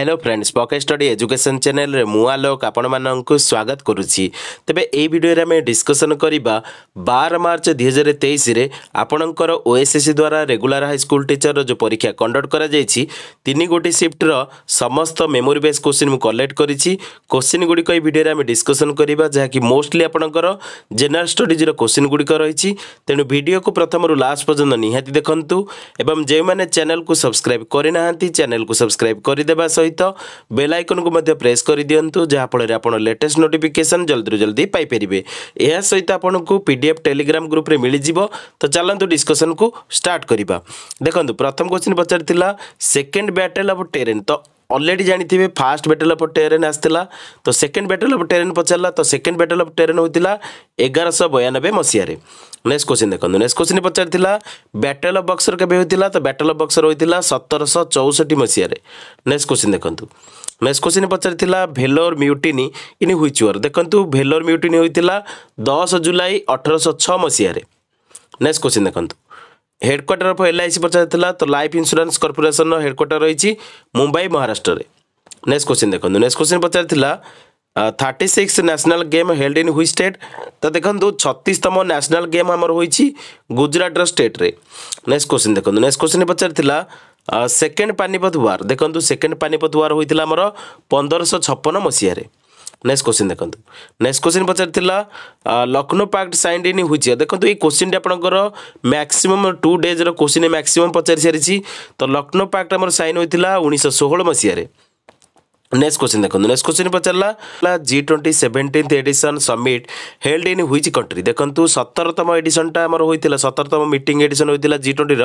hello friends pocket study education চ্যানেলের মু আলোক আপনার স্বাগত করুছি তবে এই ভিডিওরে আমি ডিসকসন করা বার মার্চ দুই হাজার তেইশে আপনার ওএসএসি দ্বারা রেগুলার হাইস্কুল টিচর যে পরীক্ষা কন্ডক্ট করা যাই তিন গোটি সিফ্টর সমস্ত মেমোরি বেস কোশ্চিন মু কলেক্ট করেছি কোশ্চিন গুড়ি এই ভিডিওরে আমি ডিসকসন করা যা কি মোস্টলি আপনার জেনারেল স্টডিজর কোশ্চিন গুড়ি রয়েছে তেমন ভিডিওকে প্রথম লাস্ট পর্যন্ত নিহতি দেখুন এবং যে চ্যানেল কু সবসক্রাইব করে না চ্যানেল কু সবসক্রাইব করে দেওয়া সহ ସହିତ ବେଲ୍ ଆଇକନ୍କୁ ମଧ୍ୟ ପ୍ରେସ୍ କରିଦିଅନ୍ତୁ ଯାହାଫଳରେ ଆପଣ ଲେଟେଷ୍ଟ ନୋଟିଫିକେସନ୍ ଜଲ୍ଦିରୁ ଜଲ୍ଦି ପାଇପାରିବେ ଏହା ସହିତ ଆପଣଙ୍କୁ ପି ଡି ଏଫ୍ ଟେଲିଗ୍ରାମ ଗ୍ରୁପ୍ରେ ମିଳିଯିବ ତ ଚାଲନ୍ତୁ ଡିସ୍କସନ୍କୁ ଷ୍ଟାର୍ଟ କରିବା ଦେଖନ୍ତୁ ପ୍ରଥମ କ୍ୱେଶ୍ଚିନ୍ ପଚାରିଥିଲା ସେକେଣ୍ଡ ବ୍ୟାଟେଲ୍ ଅଫ୍ ଟେରେନ୍ ତ অলরেডি জাঁথিবে ফার্স্ট ব্যাটেল অফ টেরেন আসছিলা তো সেকেন্ড ব্যাটেল অফ টেরেন পচারা তো সেকেন্ড ব্যাটেল অফ টেরেন হয়েছিল এগারোশহ বয়ানবে মশিয়ারে নেক্সট কোশ্চিন দেখুন নেক্সট কোশ্চিন পচারিলা ব্যাটেল অফ বক্সর কেবে হয়েছিল তো ব্যাটেল অফ বক্সর হয়েছিল সতেরশহ চৌষঠি মশিয়ারে নেক্সট কোশ্চিন দেখুন নেক্সট কোশ্চিন পচারিলা ভেলোর মিউটিনি ইন হুইচুয়ার দেখুন ভেলোর মিউটিনি হয়েছিল দশ জুলাই অঠরশহ ছ মশিয়ারে নেক্সট কোশ্চিন দেখুন हेड क्वाटर अफ एलआईसी पचारिला त लफ इन्सुरन्स कर्पोरेसन र head Mumbai Maharashtra Mumbai next question question next question question पचारिति thirty six national held in which state त देख्नु छतिसतम न्यासनाल गेम्मर हुन्छ गुजराट्र स्टेट्रे नेक्सट क्वेसन देख्नु नेक्स्ट क्वेसन पचास सेकेन्ड पानीपत वार देख्नु पानीपत वार वार्ता अब पन्ध्र सौ छपन्न मसहार नेक्स क्वि देखक्स्ट क्वेसन पचारिला लक्ष्न पार्ट सइन हुन्छ कोसिन्टे आप्रम माम टु डेज र क्वेन माक्सिसम पचारिसारिछ लो पार्क सइन हुन्छ उनी सौ षो मसहे ನೆಕ್ಸ್ಟ್ ಕ್ವಶನ್ ದೇಖು ನೆಕ್ಸ್ಟ್ ಕ್ವಶನ್ ಪಚಾರಾ G twenty seventeenth edition summit held in which country ದೇಖು ಸತರತಮ ಎಡಿಷನ್ಟಾ ಆಮರ ಹೋಯ್ತಿಲ್ಲ ಸತರತಮ ମିଟିଂ ଏଡିସନ୍ ହୋଇଥିଲା ଜି ଟ୍ୱେଣ୍ଟିର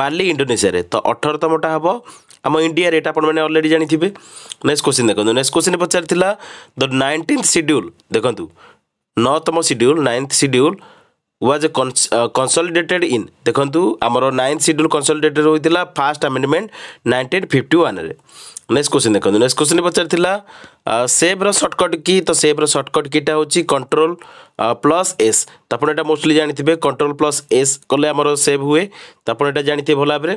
ବାଲି ଇଣ୍ଡୋନେସିଆରେ ତ ଅଠରତମଟା ହେବ ଆମ ଇଣ୍ଡିଆରେ ଏଇଟା ଆପଣମାନେ ଅଲରେଡ଼ି ଜାଣିଥିବେ ନେକ୍ସଟ କ୍ୱେଶ୍ଚିନ୍ ଦେଖନ୍ତୁ ନେକ୍ସଟ କ୍ୱେଶ୍ଚିନ୍ ପଚାରିଥିଲା ଦ ନାଇନଟିନ୍ଥ ସିଡ୍ୟୁଲ୍ ଦେଖନ୍ତୁ ନଅତମ schedule ninth schedule was consolidated in ଦେଖନ୍ତୁ ଆମର ନାଇନ୍ଥ ସିଡ୍ୟୁଲ୍ କନ୍ସଲିଡେଟେଡ୍ ହୋଇଥିଲା ଫାର୍ଷ୍ଟ ଆମେଣ୍ଡମେଣ୍ଟ ନାଇନଟିନ୍ ଫିଫ୍ଟି ୱାନ୍ରେ नेक्स्ट क्वेश्चन देखो नेक्स्ट क्वेश्चन पचार था सेफ्र सर्टकट की तो सेफ्र सर्टकट किटा हो कंट्रोल प्लस एस तो आपड़ा मोस्टली जानते कंट्रोल प्लस एस कले आम सेव हुए तो आपड़ा जानते हैं भल भाव में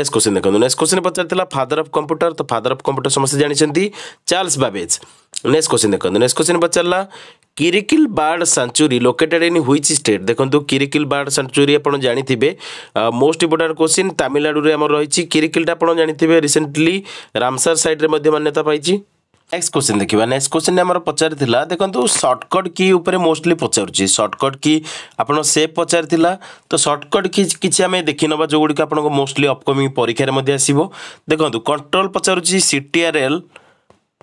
नेक्स्ट क्वेश्चन देखो नेक्स्ट क्वेश्चन पचार था फादर अफ कंप्यूटर तो फादर अफ कंप्यूटर समस्त जानते चार्ल्स बाबेज नेक्स्ट क्वेश्चन देखते नेक्स्ट क्वेश्चन पचारा किरिकिल bird sanctuary located in which state देखो किरिकिल बार्ड सांचुरी आप जानते मोस्ट इंपोर्टाट क्वेश्चन तमिलनाडु आम रही किरिकिलटा आप जानते रिसेंटली रामसार सैड्रे मान्यता पाई नेक्स्ट क्वेश्चन देखा नेक्स्ट क्वेश्चन आम पचारि देखो सर्टकट की उपर मोस्टली पचारूँ सर्टकट की आप सेप पचारि तो सर्टकट की किसी आम देखी ना जो आप मोस्टली अपकमिंग परीक्षा में आसो देखो कंट्रोल पचारूँ सी टी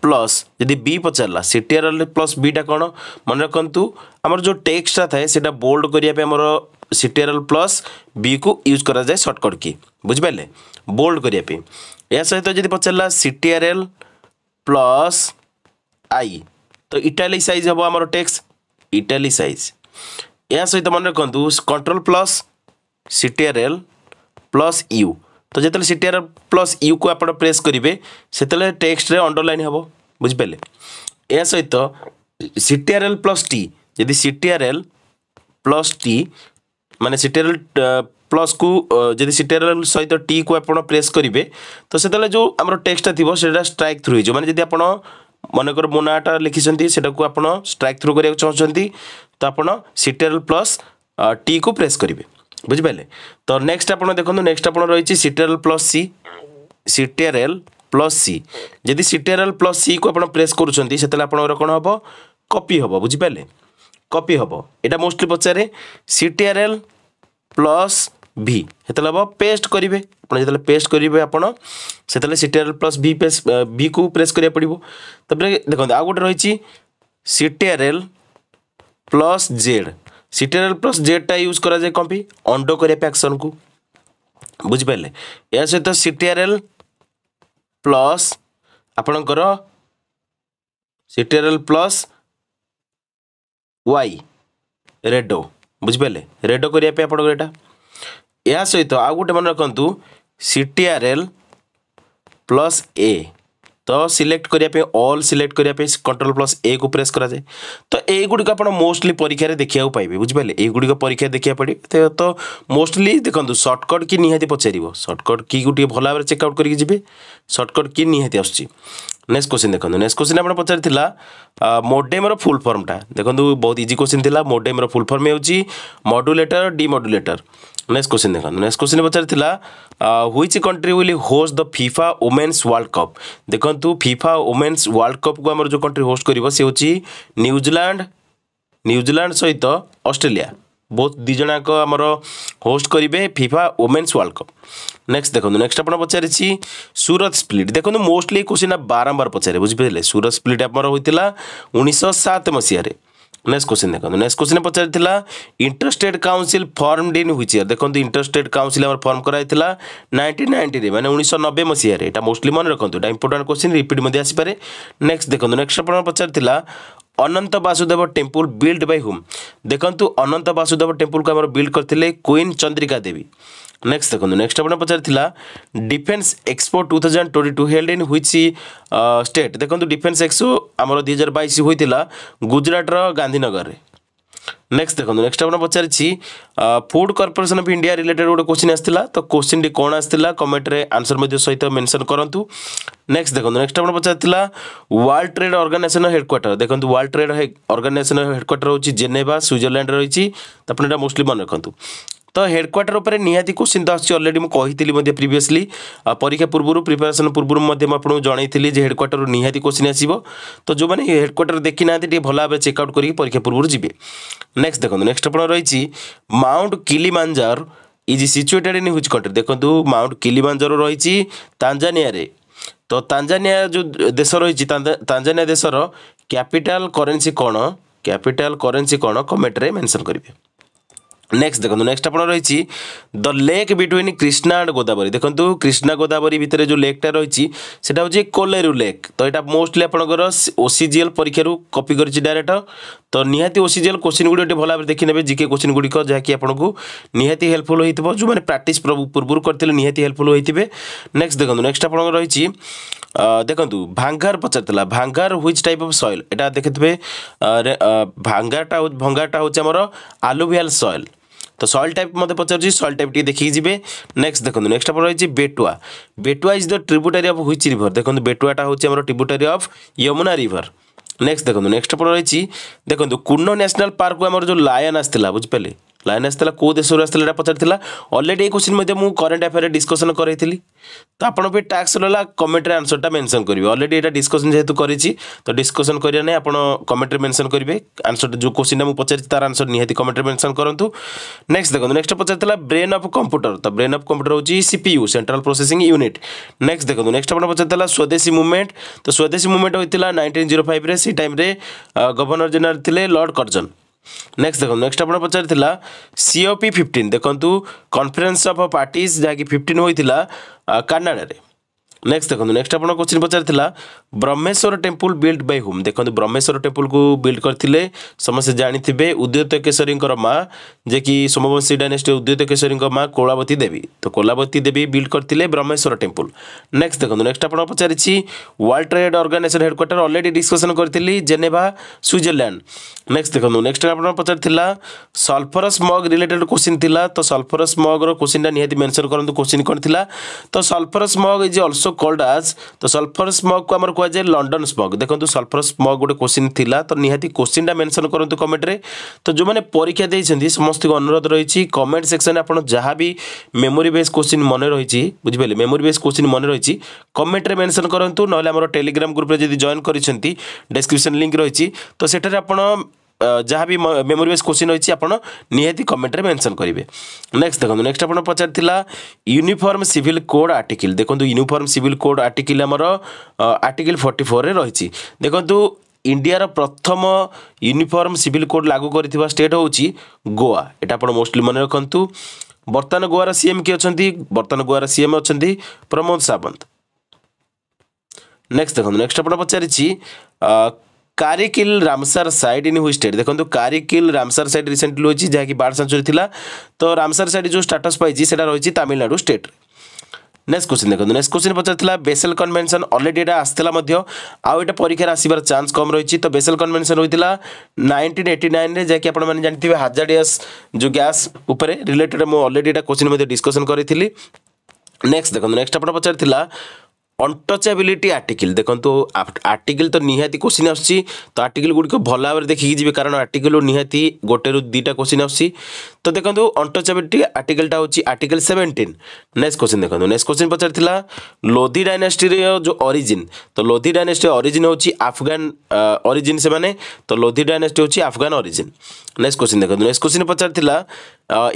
প্লস যদি বি পচারা সিটিআর প্লস বিটা কোণ মনে রাখতু আমার যে টেক্সটা থাকে সেটা বোল্ড করা আমার সিটিআর প্লস বি কু ইউজ করা যায় সর্টকট কি বুঝিপারে বোল্ড করা এর সহ যদি পচারা সিটিআর প্লস আই তো ইটালি সাইজ হব আমার টেক্স ইটালি সাইজ এর সহ মনে রাখতু control plus CTR plus U তো যেতলে সিটিআর প্লস ইউ কু আপনার প্রেস করবে সেতলে টেক্সটরে অন্ডরলাইন হব বুঝিপারে এ সহিত সিটিআরএল প্লস টি যদি সিটিআরএল প্লস টি মানে সিটিআরএল প্লস কু যদি সিটিআরএল সহিত টি কু আপনার প্রেস করবে তো সেতলে যে আমার টেক্সটটা থাকবে সেটা স্ট্রাইক থ্রু হয়ে মানে যদি আপনার মনেকর মো নাঁটা লিখিছেন সেটাকে আপনার স্ট্রাইক থ্রু করা চাহুন তো আপনার সিটিআরএল প্লস টি কু প্রেস করবে বুঝিপারে তো নেক্সট আপনার দেখুন নেক্সট আপনার রয়েছে CTRL plus C CTRL plus C যদি সিটেরেল প্লস সি কু আপনার প্রেস করছেন সেতলে আপনার কোণ হব কপি হব বুঝিপারে কপি হব এটা মোস্টলি পচারে সিটেরেল প্লস ভি সেতলে হব পেস্ট করবে আপনার যেত পেস্ট করবে আপনার সেতলে CTRL plus V paste V কু প্রেস করা পড়ব তাপরে দেখুন আউ গোটে রয়েছে CTRL plus Z CTRL plus ଜେଡ଼୍ଟା ୟୁଜ୍ କରାଯାଏ କ'ଣ ପାଇଁ ଅଣ୍ଡ କରିବା ପାଇଁ ଆକ୍ସନ୍କୁ ବୁଝିପାରିଲେ ଏହା ସହିତ ସିଟିଆର୍ଏଲ୍ ପ୍ଲସ୍ ଆପଣଙ୍କର ସିଟିଆର୍ଏଲ୍ ପ୍ଲସ୍ ୱାଇ ରେଡ଼ୋ ବୁଝିପାରିଲେ ରେଡ଼ୋ କରିବା ପାଇଁ ଆପଣଙ୍କର ଏଇଟା ଏହା ସହିତ ଆଉ ଗୋଟେ ମନେ ରଖନ୍ତୁ ସିଟିଆର୍ଏଲ୍ ପ୍ଲସ୍ ଏ ତ ସିଲେକ୍ଟ କରିବା ପାଇଁ ଅଲ୍ ସିଲେକ୍ଟ କରିବା ପାଇଁ କଣ୍ଟ୍ରୋଲ୍ ପ୍ଲସ୍ ଏକୁ ପ୍ରେସ୍ କରାଯାଏ ତ ଏଇଗୁଡ଼ିକ ଆପଣ ମୋଷ୍ଟଲି ପରୀକ୍ଷାରେ ଦେଖିବାକୁ ପାଇବେ ବୁଝିପାରିଲେ ଏଇଗୁଡ଼ିକ ପରୀକ୍ଷାରେ ଦେଖିବାକୁ ପଡ଼ିବ ତ ମୋଷ୍ଟଲି ଦେଖନ୍ତୁ ସର୍ଟକଟ୍ କି ନିହାତି ପଚାରିବ ସର୍ଟକଟ୍ କିକୁ ଟିକେ ଭଲ ଭାବରେ ଚେକ୍ଆଉଟ୍ କରିକି ଯିବେ ସର୍ଟକଟ୍ କି ନିହାତି ଆସୁଛି ନେକ୍ସଟ କୋଶ୍ଚିନ୍ ଦେଖନ୍ତୁ ନେକ୍ସଟ କୋଶ୍ଚିନ୍ ଆପଣ ପଚାରିଥିଲା ମୋଡେମ୍ର ଫୁଲ୍ ଫର୍ମଟା ଦେଖନ୍ତୁ ବହୁତ ଇଜି କୋଶ୍ଚିନ୍ ଥିଲା ମୋଡେମ୍ର ଫୁଲ୍ ଫର୍ମ ହେଉଛି ମଡୁଲେଟର ଡିମଡୁଲେଟର नेक्स्ट क्वेश्चन देखि नेक्स्ट क्वेसन पचारिलाइज country will host the FIFA women's world cup cup FIFA women's world cup कप्म्र जो कंट्री होस्ट गरेर सिक्छ न्यूजीलैंड न्युजल्यान्ड सहित अष्ट्रेया बहुत दुईजना होस्ट गरे फिफा ओमेन्स वर्ल्डकप नेक्स देख्नु नेक्सट आउँछ पचारिसरत स्प्लिट देख्नु मोस्टली क्वेसन बारम्बार पचारे बुझि पारेस स्प्लिट आमर हुन्छ उनी सौ ନେକ୍ସଟ କ୍ୱେଶ୍ଚିନ୍ ଦେଖନ୍ତୁ ନେକ୍ସଟ କ୍ୱେଶ୍ଚିନ୍ ପଚାରିଥିଲା interested council formed in which year ଦେଖନ୍ତୁ ଇଣ୍ଟରେଷ୍ଟେଡ୍ କାଉନସିଲ୍ ଆମର ଫର୍ମ କରାଯାଇଥିଲା ନାଇଣ୍ଟିନ୍ ନାଇଣ୍ଟିରେ ମାନେ ଉଣେଇଶହ ନବେ ମସିହାରେ ଏଇଟା ମୋଷ୍ଟଲି ମନେ ରଖନ୍ତୁ ଏଇଟା ଇମ୍ପୋର୍ଟାଣ୍ଟ କ୍ୱେଶ୍ଚିନ୍ ରିପିଟ୍ ମଧ୍ୟ ଆସିପାରେ ନେକ୍ସଟ ଦେଖନ୍ତୁ ନେକ୍ସଟ ଆପଣ ପଚାରିଥିଲା Ananta Vasudeva temple build by whom ଦେଖନ୍ତୁ ଅନନ୍ତ ବାସୁଦେବ ଟେମ୍ପୁଲକୁ ଆମର ବିଲ୍ଡ କରିଥିଲେ କୁଇନ୍ ଚନ୍ଦ୍ରିକା ଦେବୀ নেক্সট দেখুন নেক্সট আপনার পচারিলা defence expo two thousand twenty two held in which state দেখুন ডিফেন্স এক্সপো আমার দুই হাজার বাইশ হয়েছিল গুজরাটর গান্ধীনগরের নেক্সট দেখুন নেক্সট আপনার পচারিছি food corporation of India related গোটে কোশ্চিন আসছিল তো কোশ্চিনটি কোণ আসছিল কমেন্টরে আনসর মধ্যে সহিত মেনশন করতু নেক্সট দেখুন নেক্সট আপনার পচারিছিল ওয়ার্ল্ড ট্রেড অর্গানাইজেসন হেডকোয়ার্টার দেখুন ওয়ার্ল্ড ট্রেড অর্গানাইজেসন হেডকোয়ার্টার হচ্ছে জেনেভা সুইজরল্যান্ড রয়েছে আপনার এটা মোস্টলি মনে রাখতু ତ ହେଡ଼କ୍ୱାର୍ଟର ଉପରେ ନିହାତି କୋଶ୍ଚିନ୍ ତ ଆସୁଛି ଅଲରେଡ଼ି ମୁଁ କହିଥିଲି ମଧ୍ୟ ପ୍ରିଭିୟସଲି ପରୀକ୍ଷା ପୂର୍ବରୁ ପ୍ରିପାରେସନ୍ ପୂର୍ବରୁ ମଧ୍ୟ ମୁଁ ଆପଣଙ୍କୁ ଜଣାଇଥିଲି ଯେ ହେଡ଼କ୍ୱାର୍ଟରରୁ ନିହାତି କୋଶ୍ଚିନ୍ ଆସିବ ତ ଯେଉଁମାନେ ହେଡ଼କ୍ୱାର୍ଟର ଦେଖିନାହାନ୍ତି ଟିକେ ଭଲ ଭାବେ ଚେକ୍ଆଉଟ୍ କରିକି ପରୀକ୍ଷା ପୂର୍ବରୁ ଯିବେ ନେକ୍ସଟ ଦେଖନ୍ତୁ ନେକ୍ସଟ ଆପଣ ରହିଛି mount Kilimanjaro is situated in which country ଦେଖନ୍ତୁ ମାଉଣ୍ଟ କିଲିମାଞ୍ଜାର ରହିଛି ତାଞ୍ଜାନିଆରେ ତ ତାଞ୍ଜାନିଆ ଯେଉଁ ଦେଶ ରହିଛି ତାଞ୍ଜାନିଆ ଦେଶର କ୍ୟାପିଟାଲ୍ କରେନ୍ସି କ'ଣ କ୍ୟାପିଟାଲ୍ କରେନ୍ସି କ'ଣ କମେଣ୍ଟରେ ମେନସନ୍ କରିବେ নেক্সট দেখুন নেক্সট আপনার রয়েছে the lake between Krishna and Godavari দেখুন কৃষ্ণা গোদাবরী ভিতরে যে লেকটা রয়েছে সেটা হচ্ছে কোলেরু লেক তো এটা মোস্টলি আপনার ওসিজিএল পরীক্ষার কপি করেছি ডাইরেক্ট তো নিহতি ওসিজিএল কোশ্চিন গুড়ি টিকে ভালো ভাবে দেখি নেবে জিকে কোশ্চিন গুড়ি যা কি আপনার নিহতি হেল্পফুল হয়ে যে প্রাকটিস পূর্বর করলে নিহতি হেল্পফুল হয়ে নেক্সট দেখুন নেক্সট আপনার রয়েছে ଦେଖନ୍ତୁ ଭାଙ୍ଗାର ପଚାରିଥିଲା bhangar which type of soil ଏଇଟା ଦେଖିଥିବେ ଭାଙ୍ଗାରଟା ଭଙ୍ଗାରଟା ହେଉଛି ଆମର ଆଲୁଭିଆଲ୍ ସଏଲ୍ ତ ସଏଲ୍ ଟାଇପ୍ ମୋତେ ପଚାରୁଛି ସଏଲ୍ ଟାଇପ୍ ଟିକେ ଦେଖିକି ଯିବେ ନେକ୍ସଟ ଦେଖନ୍ତୁ ନେକ୍ସଟ ଆମର ରହିଛି Betwa Betwa is the tributary of which river ଦେଖନ୍ତୁ ବେଟୁଆଟା ହେଉଛି ଆମର tributary of Yamuna river next ଦେଖନ୍ତୁ ନେକ୍ସଟ ଆପଣ ରହିଛି ଦେଖନ୍ତୁ କୁର୍ଣ୍ଣ ନ୍ୟାସନାଲ୍ ପାର୍କକୁ ଆମର ଯେଉଁ ଲାୟନ୍ ଆସିଥିଲା ବୁଝିପାରିଲେ ଲାଇନ୍ ଆସିଥିଲା କେଉଁ ଦେଶରୁ ଆସିଥିଲା ଏଇଟା ପଚାରିଥିଲା ଅଲରେଡ଼ି ଏଇ କୋଶ୍ଚିନ୍ ମଧ୍ୟ ମୁଁ କରେଣ୍ଟ ଆଫେୟାରରେ ଡିସ୍କସନ୍ କରାଇଥିଲି ତ ଆପଣ ବି ଟ୍ୟାକ୍ସ ରହିଲା କମେଣ୍ଟରେ ଆନ୍ସର୍ଟା ମେନସନ୍ କରିବେ ଅଲରେଡ଼ି ଏଇଟା ଡିସ୍କସନ୍ ଯେହେତୁ କରିଛି ତ ଡିସ୍କସନ୍ କରିବା ନାହିଁ ଆପଣ କମେଣ୍ଟରେ ମେନସନ୍ କରିବେ ଆନ୍ସର୍ଟା ଯେଉଁ କୋଶ୍ଚିନ୍ଟା ମୁଁ ପଚାରିଛି ତାର ଆନ୍ସର୍ ନିହାତି କମେଣ୍ଟରେ ମେନସନ୍ କରନ୍ତୁ ନେକ୍ସଟ ଦେଖନ୍ତୁ ନେକ୍ସଟ ପଚାରିଥିଲା ବ୍ରେନ୍ ଅଫ୍ କମ୍ପ୍ୟୁଟର ତ ବ୍ରେନ୍ ଅଫ୍ କମ୍ପ୍ୟୁଟର ହେଉଛି CPU central processing unit next ଦେଖନ୍ତୁ ନେକ୍ସଟ ଆପଣ ପଚାରିଥିଲା ସ୍ୱଦେଶୀ ମୁଭମେଣ୍ଟ ତ ସ୍ୱଦେଶୀ ମୁଭମେଣ୍ଟ ହୋଇଥିଲା ନାଇଣ୍ଟିନ୍ ଜିରୋ ଫାଇଭ୍ରେ ସେଇ ଟାଇମ୍ରେ ଗଭର୍ଣ୍ଣର ଜେନେରାଲ୍ ଥିଲେ ଲର୍ଡ଼ କର୍ଜନ୍ ନେକ୍ସଟ ଦେଖନ୍ତୁ ନେକ୍ସଟ ଆପଣ ପଚାରିଥିଲା ସିଓପି ଫିଫ୍ଟିନ୍ ଦେଖନ୍ତୁ କନଫରେନ୍ସ ଅଫ୍ ପାର୍ଟିଜ୍ ଯାହାକି ଫିଫ୍ଟିନ୍ ହୋଇଥିଲା କାନାଡ଼ାରେ नेक्स्ट देखो नेक्स्ट आप क्वेश्चन पचार Brahmeswar temple build by whom देखो ब्रह्मेश्वर टेम्पल को बिल्ड करते समस्ते जानते उदयत केशरी माँ जे कि सोमवंशी डायनेस्टी उदयत केशरी माँ कोलावती देवी तो कोलावती देवी बिल्ड करते ब्रह्मेश्वर टेम्पल नेक्स्ट देखो नेक्स्ट आप पचार world trade organisation headquarter already discussion करी जेनेवा स्विजरलैंड नेक्स्ट देखो नेक्स्ट आप पचार सल्फर मग रिलेटेड क्वेश्चन थी तो सल्फरस मग्र क्वेश्चन निहती मेनसन करूँ क्वेश्चन कौन थी तो sulphur smog is also called as তো ସଲଫର ସ୍ମଗ୍କୁ ଆମର କୁହାଯାଏ ଲଣ୍ଡନ ସ୍ମଗ୍ ଦେଖନ୍ତୁ ସଲଫର ସ୍ମଗ୍ ଗୋଟେ କୋଶ୍ଚିନ୍ ଥିଲା ତ ନିହାତି କୋଶ୍ଚିନ୍ଟା ମେନସନ୍ କରନ୍ତୁ କମେଣ୍ଟରେ ତ ଯେଉଁମାନେ ପରୀକ୍ଷା ଦେଇଛନ୍ତି ସମସ୍ତଙ୍କୁ ଅନୁରୋଧ ରହିଛି କମେଣ୍ଟ ସେକ୍ସନ୍ ଆପଣ ଯାହା ବି ମେମୋରି ବେସ୍ କୋଶ୍ଚିନ୍ ମନେ ରହିଛି ବୁଝିପାରିଲେ ମେମୋରି ବେସ୍ କୋଶ୍ଚିନ୍ ମନେ ରହିଛି କମେଣ୍ଟରେ ମେନସନ୍ କରନ୍ତୁ ନହେଲେ ଆମର ଟେଲିଗ୍ରାମ ଗ୍ରୁପରେ ଯଦି ଜଏନ୍ କରିଛନ୍ତି ଡେସ୍କ୍ରିପସନ୍ ଲିଙ୍କ୍ ରହିଛି ତ ସେଠାରେ ଆପଣ ଯାହା ବି ମେମୋରି ବେସ୍ କୋଶ୍ଚିନ୍ ରହିଛି ଆପଣ ନିହାତି କମେଣ୍ଟରେ ମେନ୍ସନ୍ କରିବେ ନେକ୍ସଟ ଦେଖନ୍ତୁ ନେକ୍ସଟ ଆପଣ ପଚାରିଥିଲା ୟୁନିଫର୍ମ ସିଭିଲ୍ କୋଡ଼୍ ଆର୍ଟିକିଲ୍ ଦେଖନ୍ତୁ ୟୁନିଫର୍ମ ସିଭିଲ୍ କୋଡ଼୍ ଆର୍ଟିକିଲ୍ ଆମର ଆର୍ଟିକିଲ୍ ଫର୍ଟି ଫୋର୍ରେ ରହିଛି ଦେଖନ୍ତୁ ଇଣ୍ଡିଆର ପ୍ରଥମ ୟୁନିଫର୍ମ ସିଭିଲ୍ କୋଡ଼୍ ଲାଗୁ କରିଥିବା ଷ୍ଟେଟ୍ ହେଉଛି ଗୋଆ ଏଇଟା ଆପଣ ମୋଷ୍ଟଲି ମନେ ରଖନ୍ତୁ ବର୍ତ୍ତମାନ ଗୋଆର ସିଏମ୍ କିଏ ଅଛନ୍ତି ବର୍ତ୍ତମାନ ଗୋଆର ସିଏମ୍ ଅଛନ୍ତି ପ୍ରମୋଦ ସାବନ୍ତ ନେକ୍ସଟ ଦେଖନ୍ତୁ ନେକ୍ସଟ ଆପଣ ପଚାରିଛି Karikili Ramsar site in which state দেখুন কারিকিল রামসার সাইট রিসেন্টলি হয়েছে যা কি বার্ড সেঞ্চুরি লা তো রামসার সাইট যে স্টাটস পাইছি সেটা রয়েছে তামিলনাড়ু স্টেট নেক্সট কোশ্চিন দেখুন নেক্সট কোশ্চিন পচারিলা বেসেল কনভেনশন অলরেডি এটা আসছিলা মধ্য আউ এটা পরীক্ষার আসিবার চান্স কম রয়েছে তো বেসেল কনভেনশন হয়েছিল নাইনটিন এইটি নাইনে যা কি আপনার জানিথিবে হাজার্ডিয়াস যে গ্যাস উপরে রিলেটেড মু অলরেডি এটা কোশ্চিন মধ্যে ডিসকসন করেছিলি নেক্সট দেখুন নেক্সট আপনার পচারিলা অন্টচাবিলিটি আর্টিকেল দেখন্তু আর্টিকেল তো নিহাতি কোশ্চিন আসছে তো আর্টিকেল গুড়িক ভাল ভাবে দেখিকি যাবে কারণ আর্টিকেল নিহাতি গোটে রু দুইটা কোশ্চিন আসছে তো দেখুন অন্টচাবিটি আর্টিকেলটা হচ্ছে আর্টিকেল সেভেন্টিন নেক্সট কোশ্চিন দেখুন নেক্সট কোশ্চিন পচারিলা লোধি ডাইনাস্টির যে অরিজিন তো লোধি ডাইনাস্টির অরিজিন হচ্ছে আফগান অরিজিন সে তো লোধি ডাইনাস্টি হচ্ছে আফগান অরিজিন নেক্সট কোশ্চিন দেখুন নেক্সট কোশ্চিন পচারিলা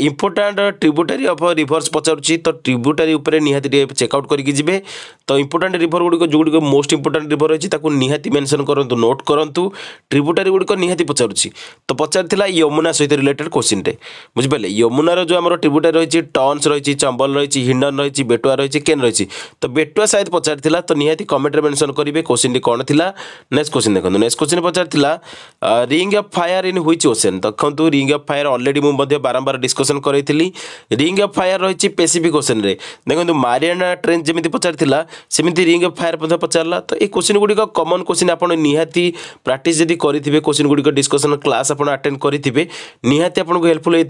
ইম্পর্টাট ট্রিব্ୟୁଟାରୀ ଅଫ୍ ରିଭର୍ସ ପଚାରୁଛି ତ ଟ୍ରିବ୍ୟୁଟାରୀ ଉପରେ ନିହାତି ଟିକେ ଚେକ୍ଆଉଟ୍ କରିକି ଯିବେ ତ ଇମ୍ପୋର୍ଟାଣ୍ଟ ରିଭର୍ ଗୁଡ଼ିକ ଯେଉଁଗୁଡ଼ିକ ମୋଷ୍ଟ ଇମ୍ପୋର୍ଟାଣ୍ଟ ରିଭର୍ ରହିଛି ତାକୁ ନିହାତି ମେନସନ୍ କରନ୍ତୁ ନୋଟ୍ କରନ୍ତୁ ଟ୍ରିବ୍ୟୁଟାରୀ ଗୁଡ଼ିକ ନିହାତି ପଚାରୁଛି ତ ପଚାରିଥିଲା ୟମୁନା ସହିତ ରିଲେଟେଡ୍ କୋଶ୍ଚିନ୍ଟେ বুঝিপারে যমুনার যে আমার ট্রিবুটারি রয়েছে টন্স রয়েছে চম্বল রয়েছে হিন্ডন রয়েছে বেটুয়া রয়েছে কেন রয়েছে তো বেটুয়া সায়দ পচার লা তো নিহতি কমেন্টরে মেনশন করবে কোশ্চিনটি কোণ লা নেক্সট কোশ্চিন দেখুন নেক্সট কোশ্চিন পচার লা ring of fire in which ocean দেখুন রিং অফ ফায়ার অলরেডি মু বারম্বার ডিসকসন করাইলি রিং অফ ফায়ার রয়েছে পেসিফিক ওসেন্রে দেখুন মারিয়ানা ট্রেন যেমি পচার লা সেমি রিং অফ ফায়ার পচারা তো এই কোশ্চিন গুড়ি কমন কোশ্চিন আপনার নিহতি প্রাকটিস যদি করে কোশ্চিন গুড়ি ডিসকসন ক্লাস আপনার আটেন্ড করে নিহতি আপনার হেল্পফুল হয়ে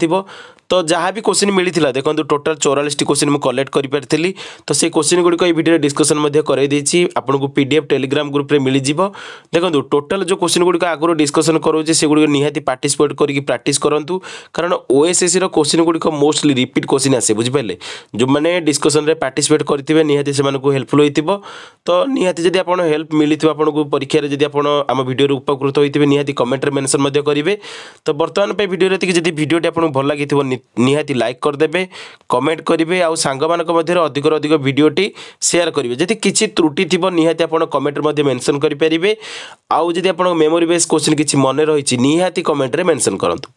तो जहाँ भी क्वेश्चन मिलता देखो टोटाल चौरालीस क्वेश्चन मुझे कलेक्ट करी तो से क्वेश्चन गुड़िक भिडियो डिस्कसन कई आपको पी डी एफ टेलीग्राम ग्रुप्रे मिलज देखो टोटाल जो क्वेश्चन गुड़िक आगुरी डिस्कसन करोचे से गुड़िक निहाती पार्टिसपेट करके प्राक्ट करूँ कारण ओएसएससी क्वेश्चन गुड़िक मोस्टली रिपीट क्वेश्चन आसे बुझिपारे जो मैंने डिस्कसन पार्टिसपेट करेंगे निहाती से हेल्पफुल हो तो निहाती जब आप हेल्प मिलता आपको परीक्षा जब आप आम भिडियो उपकृत होते हैं निहाती कमेन्ट्रे मेनसन करेंगे तो बर्तमान भिडियो जब भिडियो आपको भल ଲାଗିଥିବ ନିହାତି ଲାଇକ୍ କରିଦେବେ କମେଣ୍ଟ କରିବେ ଆଉ ସାଙ୍ଗମାନଙ୍କ ମଧ୍ୟରେ ଅଧିକରୁ ଅଧିକ ଭିଡ଼ିଓଟି ସେୟାର କରିବେ ଯଦି କିଛି ତ୍ରୁଟି ଥିବ ନିହାତି ଆପଣ କମେଣ୍ଟରେ ମଧ୍ୟ ମେନସନ୍ କରିପାରିବେ ଆଉ ଯଦି ଆପଣଙ୍କ ମେମୋରି ବେସ୍ କୋଶ୍ଚିନ୍ କିଛି ମନେ ରହିଛି ନିହାତି କମେଣ୍ଟରେ ମେନସନ୍ କରନ୍ତୁ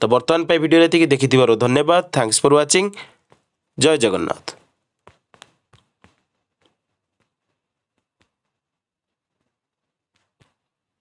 ତ ବର୍ତ୍ତମାନ ପାଇଁ ଭିଡ଼ିଓରେ ଏତିକି ଦେଖିଥିବାରୁ ଧନ୍ୟବାଦ ଥ୍ୟାଙ୍କସ୍ ଫର୍ ୱାଚିଂ ଜୟ ଜଗନ୍ନାଥ